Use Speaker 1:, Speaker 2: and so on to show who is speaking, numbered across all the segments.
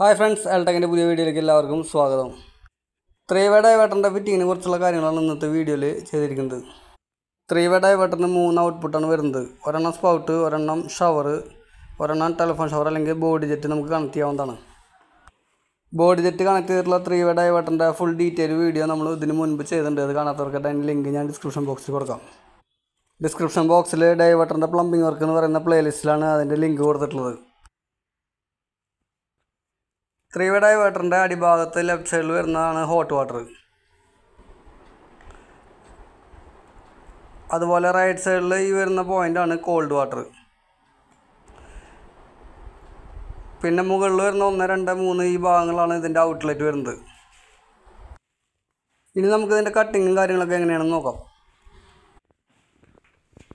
Speaker 1: hi friends അൽടെക്കിൻ്റെ പുതിയ വീഡിയോയിലേക്ക് എല്ലാവർക്കും സ്വാഗതം ത്രീവേഡ വേട്ടൻ്റെ ഫിറ്റിങ്ങിനെ കുറിച്ചുള്ള കാര്യങ്ങളാണ് ഇന്നത്തെ വീഡിയോയിൽ ചെയ്തിരിക്കുന്നത് ത്രീവേഡ വേട്ടന് മൂന്ന് ഔട്ട്പുട്ടാണ് വരുന്നത് ഒരെണ്ണം സ്പൗട്ട് ഒരെണ്ണം ഷവർ ഒരെണ്ണം ടെലിഫോൺ ഷവർ അല്ലെങ്കിൽ ബോഡി ജെറ്റ് നമുക്ക് കണക്ട് ചെയ്യാവുന്നതാണ് ബോഡി ജെറ്റ് കണക്ട് ചെയ്തിട്ടുള്ള ത്രീവേഡ വേട്ടൻ്റെ ഫുൾ ഡീറ്റെയിൽ വീഡിയോ നമ്മൾ ഇതിന് മുൻപ് ചെയ്തിട്ടുണ്ട് അത് കാണാത്തവർക്കായിട്ട് അതിൻ്റെ ലിങ്ക് ഞാൻ ഡിസ്ക്രിപ്ഷൻ ബോക്സിൽ കൊടുക്കാം ഡിസ്ക്രിപ്ഷൻ ബോക്സിൽ ഡൈവേട്ടറിൻ്റെ പ്ലംബിംഗ് വർക്ക് എന്ന് പറയുന്ന പ്ലേലിസ്റ്റിലാണ് അതിൻ്റെ ലിങ്ക് കൊടുത്തിട്ടുള്ളത് ത്രീ വേ ഡൈവേർട്ടറിൻ്റെ അടിഭാഗത്ത് ലെഫ്റ്റ് സൈഡിൽ വരുന്നതാണ് ഹോട്ട് വാട്ടർ അതുപോലെ റൈറ്റ് സൈഡിൽ ഈ വരുന്ന പോയിൻ്റാണ് കോൾഡ് വാട്ടർ പിന്നെ മുകളിൽ വരുന്ന ഒന്ന് രണ്ട് മൂന്ന് ഈ ഭാഗങ്ങളാണ് ഇതിൻ്റെ ഔട്ട്ലെറ്റ് വരുന്നത് ഇനി നമുക്ക് ഇതിൻ്റെ കട്ടിങ്ങും കാര്യങ്ങളൊക്കെ എങ്ങനെയാണെന്ന് നോക്കാം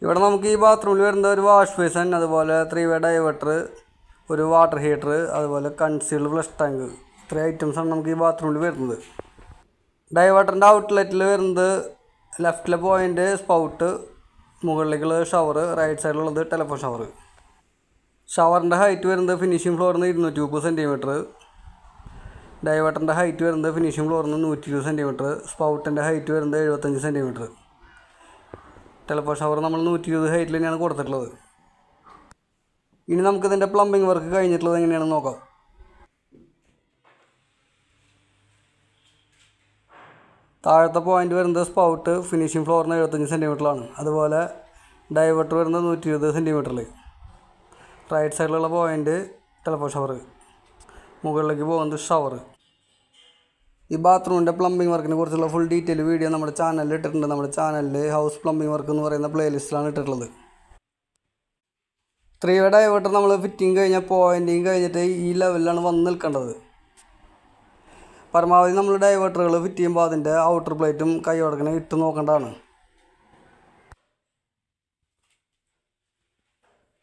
Speaker 1: ഇവിടെ നമുക്ക് ഈ ബാത്റൂമിൽ വരുന്ന ഒരു വാഷ് ബേസൺ അതുപോലെ ത്രീ വേ ഡൈവേർട്ടർ ഒരു വാട്ടർ ഹീറ്റർ അതുപോലെ കൺസീൽഡ് ഫ്ലഷ് ടാങ്ക് ഇത്രയും ഐറ്റംസാണ് നമുക്ക് ഈ ബാത്റൂമിൽ വരുന്നത് ഡൈവേട്ടറിൻ്റെ ഔട്ട്ലെറ്റിൽ വരുന്നത് ലെഫ്റ്റിലെ പോയിൻ്റ് സ്പൗട്ട് മുകളിലേക്കുള്ള ഷവർ റൈറ്റ് സൈഡിലുള്ളത് ടെലഫോൺ ഷവർ ഷവറിൻ്റെ ഹൈറ്റ് വരുന്നത് ഫിനിഷിംഗ് ഫ്ലോറിൽ നിന്ന് ഇരുന്നൂറ്റി മുപ്പത് സെൻറ്റിമീറ്റർ ഡൈവേട്ടറിൻ്റെ ഹൈറ്റ് വരുന്നത് ഫിനിഷിംഗ് ഫ്ലോറിൽ നിന്ന് നൂറ്റി ഇരുപത് സെൻറ്റിമീറ്റർ സ്പൗട്ടിൻ്റെ ഹൈറ്റ് വരുന്നത് എഴുപത്തഞ്ച് സെൻറ്റിമീറ്റർ ടെലഫോൺ ഷവർ നമ്മൾ നൂറ്റി ഇരുപത് ഹൈറ്റിൽ തന്നെയാണ് കൊടുത്തിട്ടുള്ളത് ഇനി നമുക്ക് ഇതിൻ്റെ പ്ലംബിംഗ് വർക്ക് കഴിഞ്ഞിട്ടുള്ളത് എങ്ങനെയാണെന്ന് നോക്കാം താഴത്തെ പോയിന്റ് വരുന്നത് സ്പൗട്ട് ഫിനിഷിംഗ് ഫ്ലോറിന് എഴുപത്തഞ്ച് സെൻറ്റിമീറ്ററിലാണ് അതുപോലെ ഡൈവേർട്ടർ വരുന്നത് നൂറ്റി ഇരുപത് സെൻറ്റിമീറ്ററിൽ റൈറ്റ് സൈഡിലുള്ള പോയിന്റ് ടെലഫോൺ ഷവർ മുകളിലേക്ക് പോകുന്നത് ഷവർ ഈ ബാത്റൂമിൻ്റെ പ്ലംബിംഗ് വർക്കിനെ കുറിച്ചുള്ള ഫുൾ ഡീറ്റെയിൽ വീഡിയോ നമ്മുടെ ചാനലിൽ ഇട്ടിട്ടുണ്ട് നമ്മുടെ ചാനലിൽ ഹൗസ് പ്ലംബിംഗ് വർക്ക് എന്ന് പറയുന്ന പ്ലേലിസ്റ്റിലാണ് ഇട്ടിട്ടുള്ളത് സ്ത്രീയുടെ ഡൈവേർട്ടർ നമ്മൾ ഫിറ്റിങ് കഴിഞ്ഞ പോയിൻറ്റിങ് കഴിഞ്ഞിട്ട് ഈ ലെവലിലാണ് വന്ന് നിൽക്കേണ്ടത് പരമാവധി നമ്മൾ ഡൈവേർട്ടറുകൾ ഫിറ്റ് ചെയ്യുമ്പോൾ അതിൻ്റെ ഔട്ടർ പ്ലേറ്റും കൈ ഉടക്കണ ഇട്ട് നോക്കേണ്ടതാണ്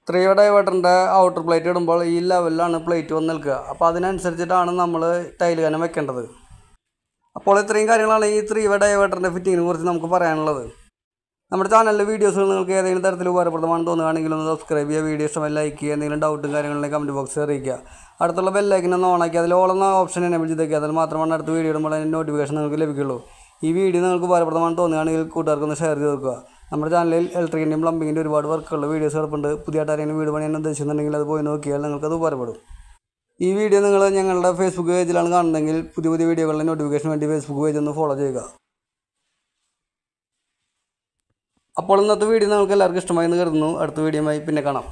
Speaker 1: സ്ത്രീയുടെ ഡൈവേർട്ടറിൻ്റെ ഔട്ടർ പ്ലേറ്റ് ഇടുമ്പോൾ ഈ ലെവലിലാണ് പ്ലേറ്റ് വന്ന് നിൽക്കുക അപ്പോൾ അതിനനുസരിച്ചിട്ടാണ് നമ്മൾ ടൈൽ കനം വെക്കേണ്ടത് അപ്പോൾ ഇത്രയും കാര്യങ്ങളാണ് ഈ ത്രീ ഡൈവേർട്ടറിൻ്റെ ഫിറ്റിങ്ങിനെ കുറിച്ച് നമുക്ക് പറയാനുള്ളത് നമ്മുടെ ചാനലിലെ വീഡിയോസ് നിങ്ങൾക്ക് ഏതെങ്കിലും തരത്തിൽ ഉപകാരപ്രദമാണ് തോന്നുകയാണെങ്കിൽ ഒന്ന് സബ്സ്ക്രൈബ് ചെയ്യുക വീഡിയോ ഇഷ്ടമായി ലൈക്ക് ചെയ്യുക എന്തെങ്കിലും ഡൗട്ടും കാര്യങ്ങളും കമൻറ്റ് ബോക്സിൽ അറിയിക്കുക അടുത്തുള്ള ബെല്ലൈക്കിനെ ഒന്ന് ഓണാക്കി അതിൽ ഓളെന്ന ഓപ്ഷൻ എനേബിൾ ചെയ്തേക്കുക അതിൽ മാത്രമാണ് അടുത്ത വീഡിയോ ഇടുമ്പോൾ അതിൻ്റെ നോട്ടിഫിക്കേഷൻ നിങ്ങൾക്ക് ലഭിക്കുള്ളൂ ഈ വീഡിയോ നിങ്ങൾക്ക് ഉപകാരപ്രദമാണ് തോന്നുകയാണെങ്കിൽ കൂട്ടുകാർക്കൊന്ന് ഷെയർ ചെയ്ത് കൊടുക്കുക നമ്മുടെ ചാനലിൽ ഇലക്ട്രിക്കിൻ്റെയും പ്ലംബിങ്ങിൻ്റെ ഒരുപാട് വർക്കുള്ള വീഡിയോസ് കിടപ്പുണ്ട് പുതിയതായിട്ട് ആരെങ്കിലും വീട് പണിയാൻ ഉദ്ദേശിക്കുന്നുണ്ടെങ്കിൽ അത് പോയി നോക്കിയാൽ അത് ഉപകാരപ്പെടും ഈ വീഡിയോ നിങ്ങൾ ഞങ്ങളുടെ ഫേസ്ബുക്ക് പേജിലാണ് കാണുന്നതെങ്കിൽ പുതിയ പുതിയ വീഡിയോകളുടെ നോട്ടിഫിക്കേഷൻ വേണ്ടി ഫേസ്ബുക്ക് പേജ് ഒന്ന് ഫോളോ ചെയ്യുക അപ്പോൾ ഇന്നത്തെ വീഡിയോ നമുക്ക് എല്ലാവർക്കും ഇഷ്ടമായി എന്ന് കരുതുന്നു അടുത്ത വീഡിയോയുമായി പിന്നെ കാണാം